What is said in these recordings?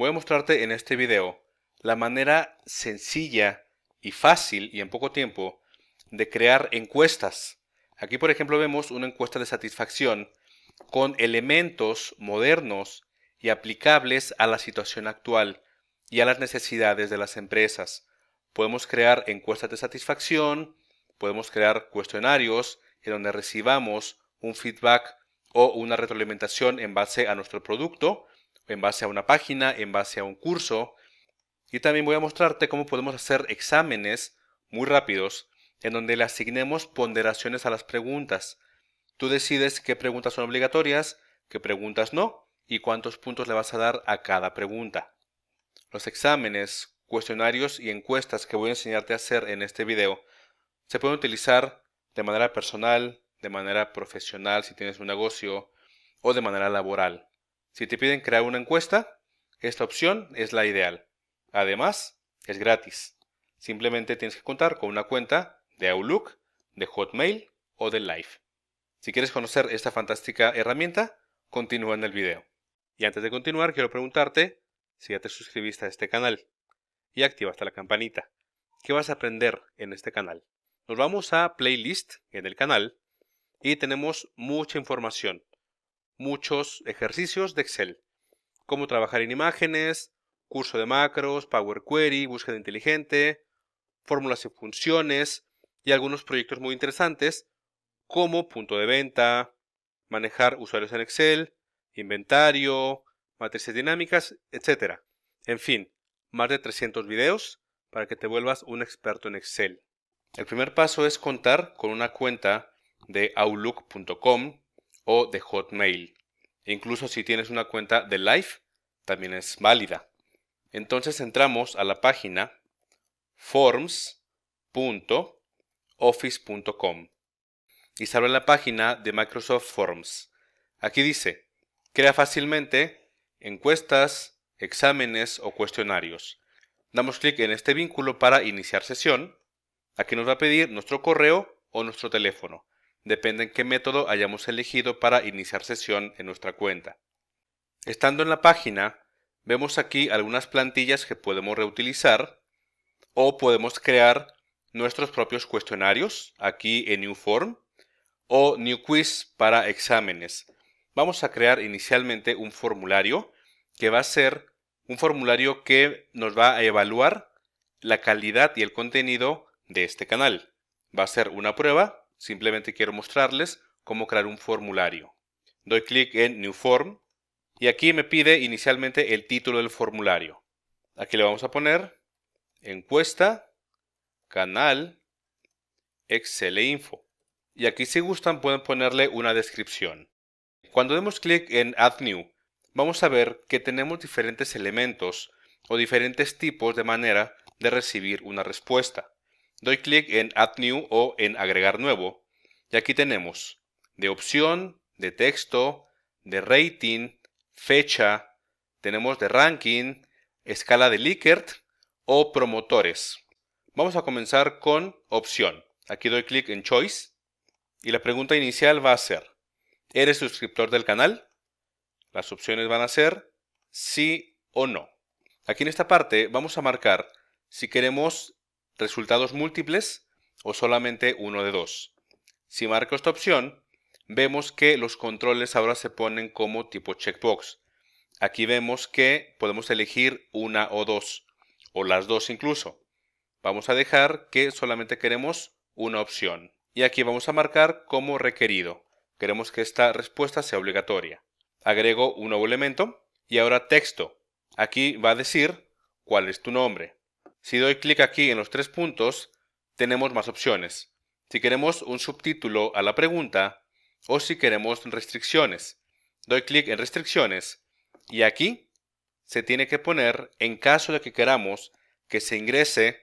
Voy a mostrarte en este video la manera sencilla y fácil y en poco tiempo de crear encuestas. Aquí por ejemplo vemos una encuesta de satisfacción con elementos modernos y aplicables a la situación actual y a las necesidades de las empresas. Podemos crear encuestas de satisfacción, podemos crear cuestionarios en donde recibamos un feedback o una retroalimentación en base a nuestro producto en base a una página, en base a un curso. Y también voy a mostrarte cómo podemos hacer exámenes muy rápidos en donde le asignemos ponderaciones a las preguntas. Tú decides qué preguntas son obligatorias, qué preguntas no y cuántos puntos le vas a dar a cada pregunta. Los exámenes, cuestionarios y encuestas que voy a enseñarte a hacer en este video se pueden utilizar de manera personal, de manera profesional si tienes un negocio o de manera laboral. Si te piden crear una encuesta, esta opción es la ideal. Además, es gratis. Simplemente tienes que contar con una cuenta de Outlook, de Hotmail o de Live. Si quieres conocer esta fantástica herramienta, continúa en el video. Y antes de continuar, quiero preguntarte si ya te suscribiste a este canal y activaste la campanita. ¿Qué vas a aprender en este canal? Nos vamos a playlist en el canal y tenemos mucha información muchos ejercicios de Excel. como trabajar en imágenes, curso de macros, Power Query, búsqueda inteligente, fórmulas y funciones y algunos proyectos muy interesantes como punto de venta, manejar usuarios en Excel, inventario, matrices dinámicas, etc. En fin, más de 300 videos para que te vuelvas un experto en Excel. El primer paso es contar con una cuenta de outlook.com o de Hotmail. incluso si tienes una cuenta de Live, también es válida. Entonces entramos a la página forms.office.com y se abre la página de Microsoft Forms. Aquí dice, crea fácilmente encuestas, exámenes o cuestionarios. Damos clic en este vínculo para iniciar sesión. Aquí nos va a pedir nuestro correo o nuestro teléfono. Depende en qué método hayamos elegido para iniciar sesión en nuestra cuenta. Estando en la página, vemos aquí algunas plantillas que podemos reutilizar o podemos crear nuestros propios cuestionarios aquí en New Form o New Quiz para exámenes. Vamos a crear inicialmente un formulario que va a ser un formulario que nos va a evaluar la calidad y el contenido de este canal. Va a ser una prueba Simplemente quiero mostrarles cómo crear un formulario. Doy clic en New Form y aquí me pide inicialmente el título del formulario. Aquí le vamos a poner encuesta, canal, Excel e info. Y aquí si gustan pueden ponerle una descripción. Cuando demos clic en Add New, vamos a ver que tenemos diferentes elementos o diferentes tipos de manera de recibir una respuesta. Doy clic en Add New o en Agregar Nuevo. Y aquí tenemos de opción, de texto, de rating, fecha, tenemos de ranking, escala de Likert o promotores. Vamos a comenzar con opción. Aquí doy clic en Choice y la pregunta inicial va a ser, ¿eres suscriptor del canal? Las opciones van a ser sí o no. Aquí en esta parte vamos a marcar si queremos resultados múltiples o solamente uno de dos. Si marco esta opción, vemos que los controles ahora se ponen como tipo checkbox. Aquí vemos que podemos elegir una o dos, o las dos incluso. Vamos a dejar que solamente queremos una opción. Y aquí vamos a marcar como requerido. Queremos que esta respuesta sea obligatoria. Agrego un nuevo elemento y ahora texto. Aquí va a decir cuál es tu nombre. Si doy clic aquí en los tres puntos, tenemos más opciones. Si queremos un subtítulo a la pregunta o si queremos restricciones. Doy clic en restricciones y aquí se tiene que poner, en caso de que queramos que se ingrese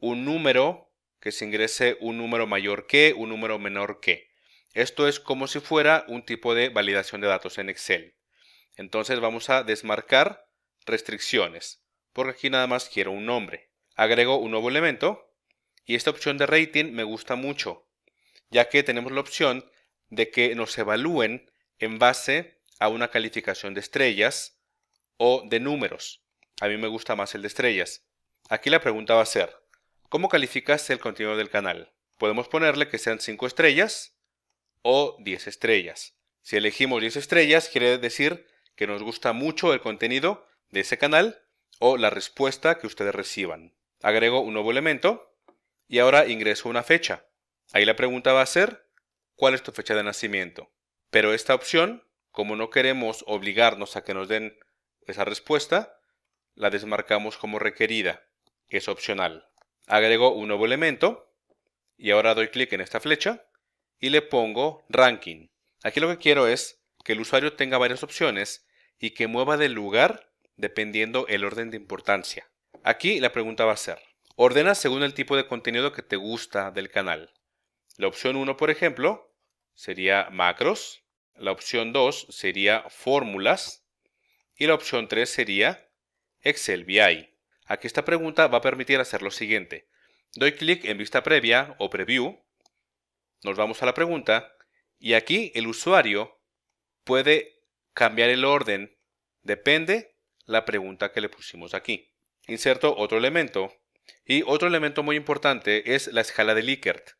un número, que se ingrese un número mayor que, un número menor que. Esto es como si fuera un tipo de validación de datos en Excel. Entonces vamos a desmarcar restricciones, porque aquí nada más quiero un nombre agrego un nuevo elemento y esta opción de rating me gusta mucho, ya que tenemos la opción de que nos evalúen en base a una calificación de estrellas o de números. A mí me gusta más el de estrellas. Aquí la pregunta va a ser, ¿cómo calificas el contenido del canal? Podemos ponerle que sean 5 estrellas o 10 estrellas. Si elegimos 10 estrellas, quiere decir que nos gusta mucho el contenido de ese canal o la respuesta que ustedes reciban agrego un nuevo elemento y ahora ingreso una fecha. Ahí la pregunta va a ser, ¿cuál es tu fecha de nacimiento? Pero esta opción, como no queremos obligarnos a que nos den esa respuesta, la desmarcamos como requerida. Es opcional. Agrego un nuevo elemento y ahora doy clic en esta flecha y le pongo ranking. Aquí lo que quiero es que el usuario tenga varias opciones y que mueva de lugar dependiendo el orden de importancia. Aquí la pregunta va a ser, ordena según el tipo de contenido que te gusta del canal. La opción 1, por ejemplo, sería macros, la opción 2 sería fórmulas y la opción 3 sería Excel BI. Aquí esta pregunta va a permitir hacer lo siguiente. Doy clic en vista previa o preview, nos vamos a la pregunta y aquí el usuario puede cambiar el orden, depende la pregunta que le pusimos aquí. Inserto otro elemento. Y otro elemento muy importante es la escala de Likert.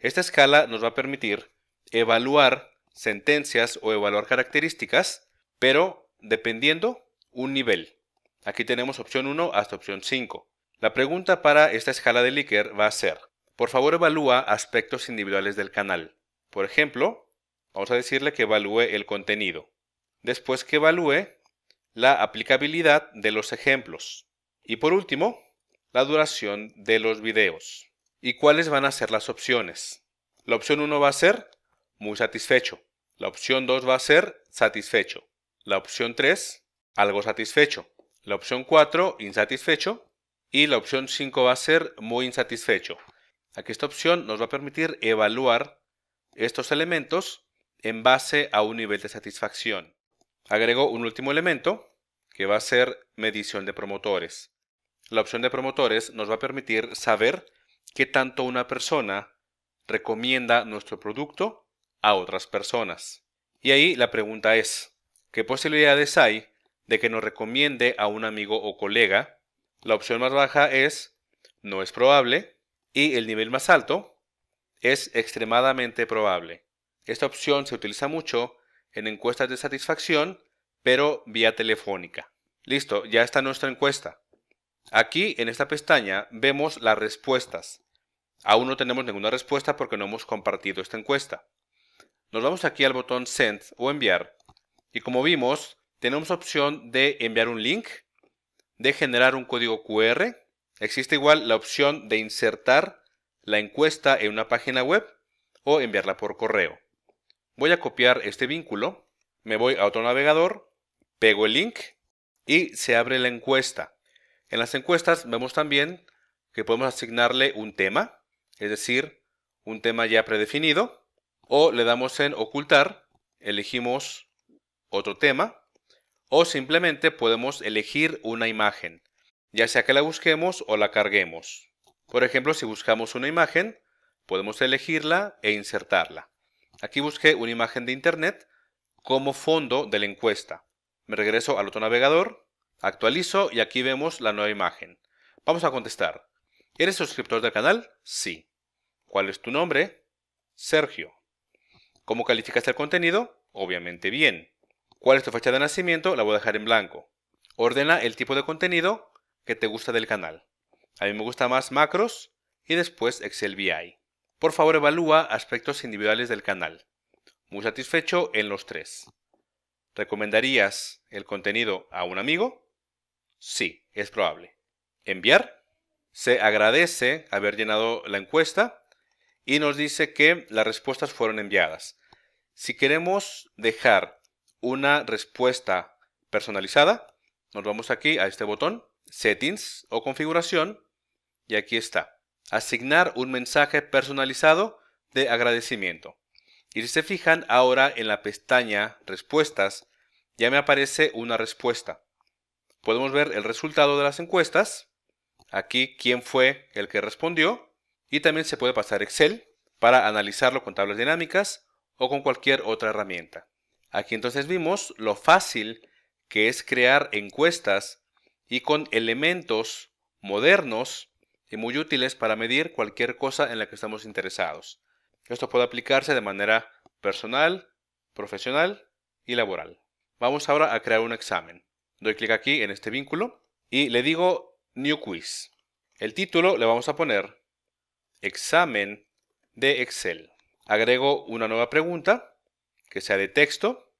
Esta escala nos va a permitir evaluar sentencias o evaluar características, pero dependiendo un nivel. Aquí tenemos opción 1 hasta opción 5. La pregunta para esta escala de Likert va a ser, por favor evalúa aspectos individuales del canal. Por ejemplo, vamos a decirle que evalúe el contenido. Después que evalúe la aplicabilidad de los ejemplos. Y por último, la duración de los videos. ¿Y cuáles van a ser las opciones? La opción 1 va a ser muy satisfecho. La opción 2 va a ser satisfecho. La opción 3, algo satisfecho. La opción 4, insatisfecho. Y la opción 5 va a ser muy insatisfecho. Aquí esta opción nos va a permitir evaluar estos elementos en base a un nivel de satisfacción. Agrego un último elemento que va a ser medición de promotores. La opción de promotores nos va a permitir saber qué tanto una persona recomienda nuestro producto a otras personas. Y ahí la pregunta es, ¿qué posibilidades hay de que nos recomiende a un amigo o colega? La opción más baja es no es probable y el nivel más alto es extremadamente probable. Esta opción se utiliza mucho en encuestas de satisfacción, pero vía telefónica. Listo, ya está nuestra encuesta. Aquí, en esta pestaña, vemos las respuestas. Aún no tenemos ninguna respuesta porque no hemos compartido esta encuesta. Nos vamos aquí al botón Send o Enviar. Y como vimos, tenemos opción de enviar un link, de generar un código QR. Existe igual la opción de insertar la encuesta en una página web o enviarla por correo. Voy a copiar este vínculo, me voy a otro navegador, pego el link y se abre la encuesta. En las encuestas vemos también que podemos asignarle un tema, es decir, un tema ya predefinido, o le damos en ocultar, elegimos otro tema, o simplemente podemos elegir una imagen, ya sea que la busquemos o la carguemos. Por ejemplo, si buscamos una imagen, podemos elegirla e insertarla. Aquí busqué una imagen de internet como fondo de la encuesta. Me regreso al otro navegador Actualizo y aquí vemos la nueva imagen. Vamos a contestar. ¿Eres suscriptor del canal? Sí. ¿Cuál es tu nombre? Sergio. ¿Cómo calificas el contenido? Obviamente bien. ¿Cuál es tu fecha de nacimiento? La voy a dejar en blanco. Ordena el tipo de contenido que te gusta del canal. A mí me gusta más macros y después Excel VI. Por favor, evalúa aspectos individuales del canal. Muy satisfecho en los tres. ¿Recomendarías el contenido a un amigo? Sí, es probable. ¿Enviar? Se agradece haber llenado la encuesta y nos dice que las respuestas fueron enviadas. Si queremos dejar una respuesta personalizada, nos vamos aquí a este botón, Settings o Configuración, y aquí está. Asignar un mensaje personalizado de agradecimiento. Y si se fijan, ahora en la pestaña Respuestas ya me aparece una respuesta podemos ver el resultado de las encuestas, aquí quién fue el que respondió, y también se puede pasar Excel para analizarlo con tablas dinámicas o con cualquier otra herramienta. Aquí entonces vimos lo fácil que es crear encuestas y con elementos modernos y muy útiles para medir cualquier cosa en la que estamos interesados. Esto puede aplicarse de manera personal, profesional y laboral. Vamos ahora a crear un examen. Doy clic aquí en este vínculo y le digo New Quiz. El título le vamos a poner Examen de Excel. Agrego una nueva pregunta que sea de texto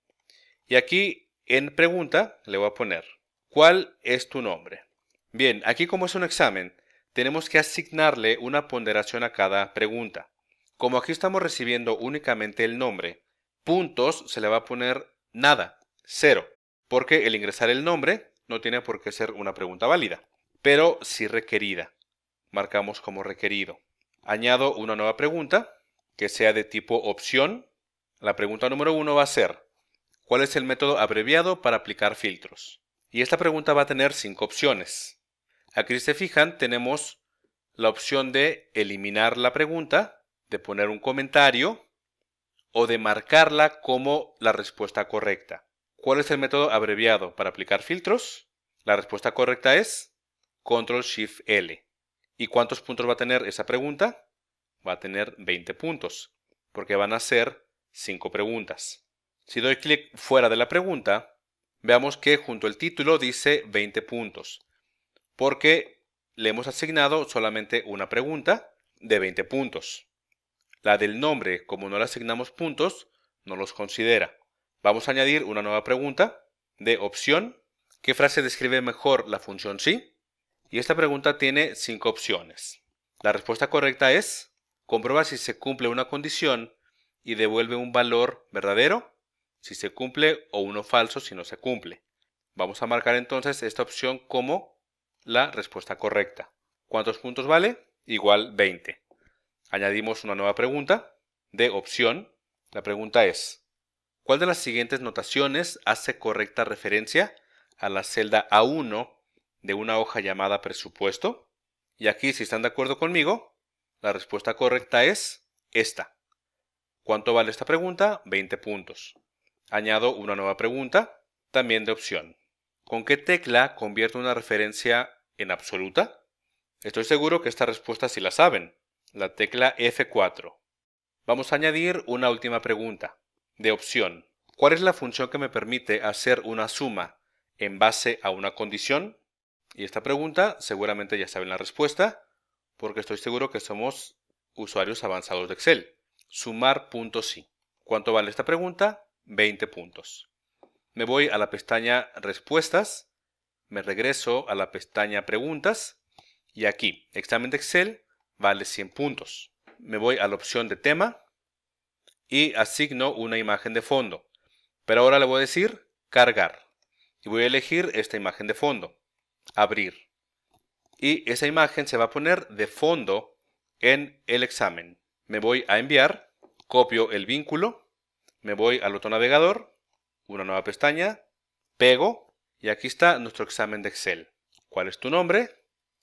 y aquí en pregunta le voy a poner ¿Cuál es tu nombre? Bien, aquí como es un examen, tenemos que asignarle una ponderación a cada pregunta. Como aquí estamos recibiendo únicamente el nombre, puntos se le va a poner nada, cero porque el ingresar el nombre no tiene por qué ser una pregunta válida, pero sí requerida. Marcamos como requerido. Añado una nueva pregunta que sea de tipo opción. La pregunta número uno va a ser, ¿cuál es el método abreviado para aplicar filtros? Y esta pregunta va a tener cinco opciones. Aquí se fijan, tenemos la opción de eliminar la pregunta, de poner un comentario o de marcarla como la respuesta correcta. ¿Cuál es el método abreviado para aplicar filtros? La respuesta correcta es Control Shift L. ¿Y cuántos puntos va a tener esa pregunta? Va a tener 20 puntos, porque van a ser 5 preguntas. Si doy clic fuera de la pregunta, veamos que junto al título dice 20 puntos, porque le hemos asignado solamente una pregunta de 20 puntos. La del nombre, como no le asignamos puntos, no los considera. Vamos a añadir una nueva pregunta de opción. ¿Qué frase describe mejor la función sí? Y esta pregunta tiene cinco opciones. La respuesta correcta es, comprueba si se cumple una condición y devuelve un valor verdadero, si se cumple, o uno falso si no se cumple. Vamos a marcar entonces esta opción como la respuesta correcta. ¿Cuántos puntos vale? Igual 20. Añadimos una nueva pregunta de opción. La pregunta es, ¿Cuál de las siguientes notaciones hace correcta referencia a la celda A1 de una hoja llamada presupuesto? Y aquí, si están de acuerdo conmigo, la respuesta correcta es esta. ¿Cuánto vale esta pregunta? 20 puntos. Añado una nueva pregunta, también de opción. ¿Con qué tecla convierto una referencia en absoluta? Estoy seguro que esta respuesta sí la saben. La tecla F4. Vamos a añadir una última pregunta de opción. ¿Cuál es la función que me permite hacer una suma en base a una condición? Y esta pregunta seguramente ya saben la respuesta, porque estoy seguro que somos usuarios avanzados de Excel. Sumar puntos ¿Cuánto vale esta pregunta? 20 puntos. Me voy a la pestaña Respuestas, me regreso a la pestaña Preguntas y aquí, examen de Excel vale 100 puntos. Me voy a la opción de tema, y asigno una imagen de fondo. Pero ahora le voy a decir cargar. Y voy a elegir esta imagen de fondo. Abrir. Y esa imagen se va a poner de fondo en el examen. Me voy a enviar, copio el vínculo, me voy al otro navegador, una nueva pestaña, pego y aquí está nuestro examen de Excel. ¿Cuál es tu nombre?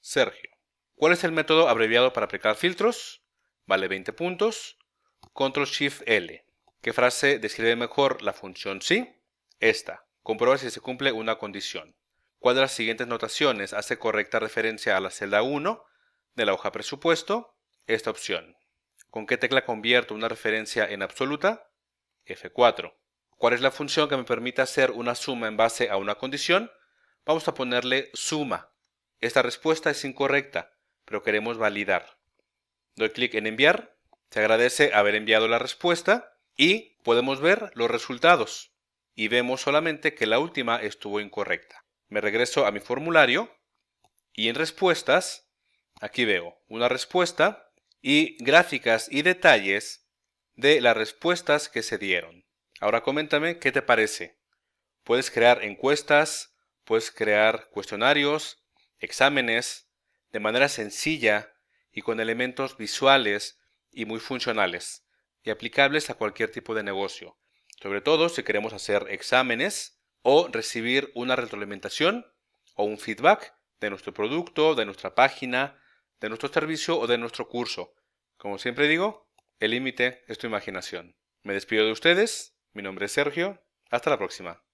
Sergio. ¿Cuál es el método abreviado para aplicar filtros? Vale 20 puntos. Control Shift L. ¿Qué frase describe mejor la función sí? Esta. Comprueba si se cumple una condición. ¿Cuál de las siguientes notaciones hace correcta referencia a la celda 1 de la hoja presupuesto? Esta opción. ¿Con qué tecla convierto una referencia en absoluta? F4. ¿Cuál es la función que me permite hacer una suma en base a una condición? Vamos a ponerle suma. Esta respuesta es incorrecta, pero queremos validar. Doy clic en enviar se agradece haber enviado la respuesta y podemos ver los resultados y vemos solamente que la última estuvo incorrecta. Me regreso a mi formulario y en respuestas, aquí veo una respuesta y gráficas y detalles de las respuestas que se dieron. Ahora coméntame qué te parece. Puedes crear encuestas, puedes crear cuestionarios, exámenes, de manera sencilla y con elementos visuales y muy funcionales y aplicables a cualquier tipo de negocio, sobre todo si queremos hacer exámenes o recibir una retroalimentación o un feedback de nuestro producto, de nuestra página, de nuestro servicio o de nuestro curso. Como siempre digo, el límite es tu imaginación. Me despido de ustedes, mi nombre es Sergio, hasta la próxima.